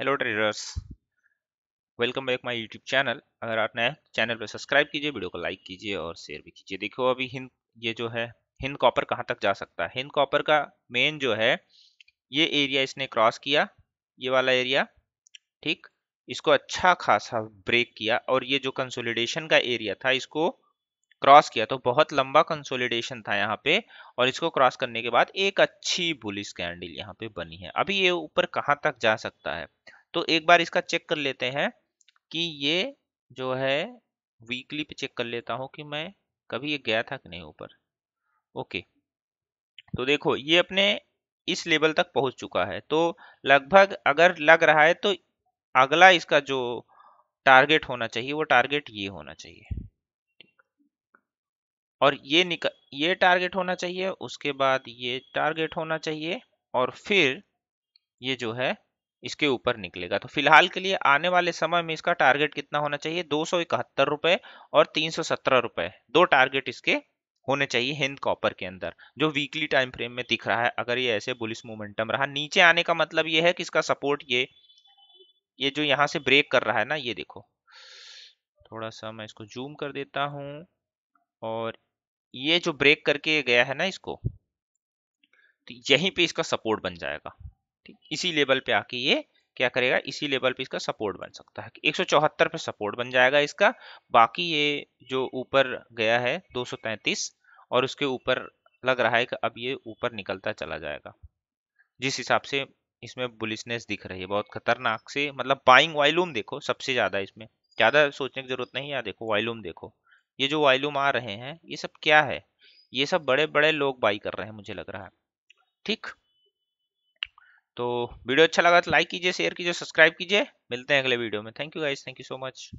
hello traders welcome back my YouTube channel अगर आप नए चैनल पर सब्सक्राइब कीजिए वीडियो को लाइक कीजिए और शेयर भी कीजिए देखो अभी हिंद ये जो है हिंद कॉपर कहाँ तक जा सकता है हिंद कॉपर का मेन जो है ये एरिया इसने क्रॉस किया ये वाला एरिया ठीक इसको अच्छा खासा ब्रेक किया और ये जो कंसोलिडेशन का एरिया था इसको क्रॉस किया तो बहुत लंबा कंसोलिडेशन था यहाँ पे और इसको क्रॉस करने के बाद एक अच्छी बुलिस कैंडल यहाँ पे बनी है अभी ये ऊपर कहाँ तक जा सकता है तो एक बार इसका चेक कर लेते हैं कि ये जो है वीकली पे चेक कर लेता हूं कि मैं कभी ये गया था कि नहीं ऊपर ओके तो देखो ये अपने इस लेवल तक पहुंच चुका है तो लगभग अगर लग रहा है तो अगला इसका जो टारगेट होना चाहिए वो टारगेट ये होना चाहिए और ये निकल ये टारगेट होना चाहिए उसके बाद ये टारगेट होना चाहिए और फिर ये जो है इसके ऊपर निकलेगा तो फिलहाल के लिए आने वाले समय में इसका टारगेट कितना होना चाहिए दो सौ इकहत्तर रुपए और तीन सौ सत्रह रुपए दो टारगेट इसके होने चाहिए हिंद कॉपर के अंदर जो वीकली टाइम फ्रेम में दिख रहा है अगर ये ऐसे बुलिस मोमेंटम रहा नीचे आने का मतलब ये है कि इसका सपोर्ट ये ये जो यहाँ से ब्रेक कर रहा है ना ये देखो थोड़ा सा मैं इसको जूम कर देता हूँ और ये जो ब्रेक करके गया है ना इसको तो यहीं पे इसका सपोर्ट बन जाएगा ठीक इसी लेवल पे आके ये क्या करेगा इसी लेवल पे इसका सपोर्ट बन सकता है एक पे सपोर्ट बन जाएगा इसका बाकी ये जो ऊपर गया है 233 और उसके ऊपर लग रहा है कि अब ये ऊपर निकलता चला जाएगा जिस हिसाब से इसमें बुलिसनेस दिख रही है बहुत खतरनाक से मतलब बाइंग वॉल्यूम देखो सबसे ज़्यादा इसमें ज़्यादा सोचने की जरूरत नहीं है देखो वॉल्यूम देखो ये जो वॉल्यूम आ रहे हैं ये सब क्या है ये सब बड़े बड़े लोग बाई कर रहे हैं मुझे लग रहा है ठीक तो वीडियो अच्छा लगा तो लाइक कीजिए शेयर कीजिए सब्सक्राइब कीजिए मिलते हैं अगले वीडियो में thank you guys thank you so much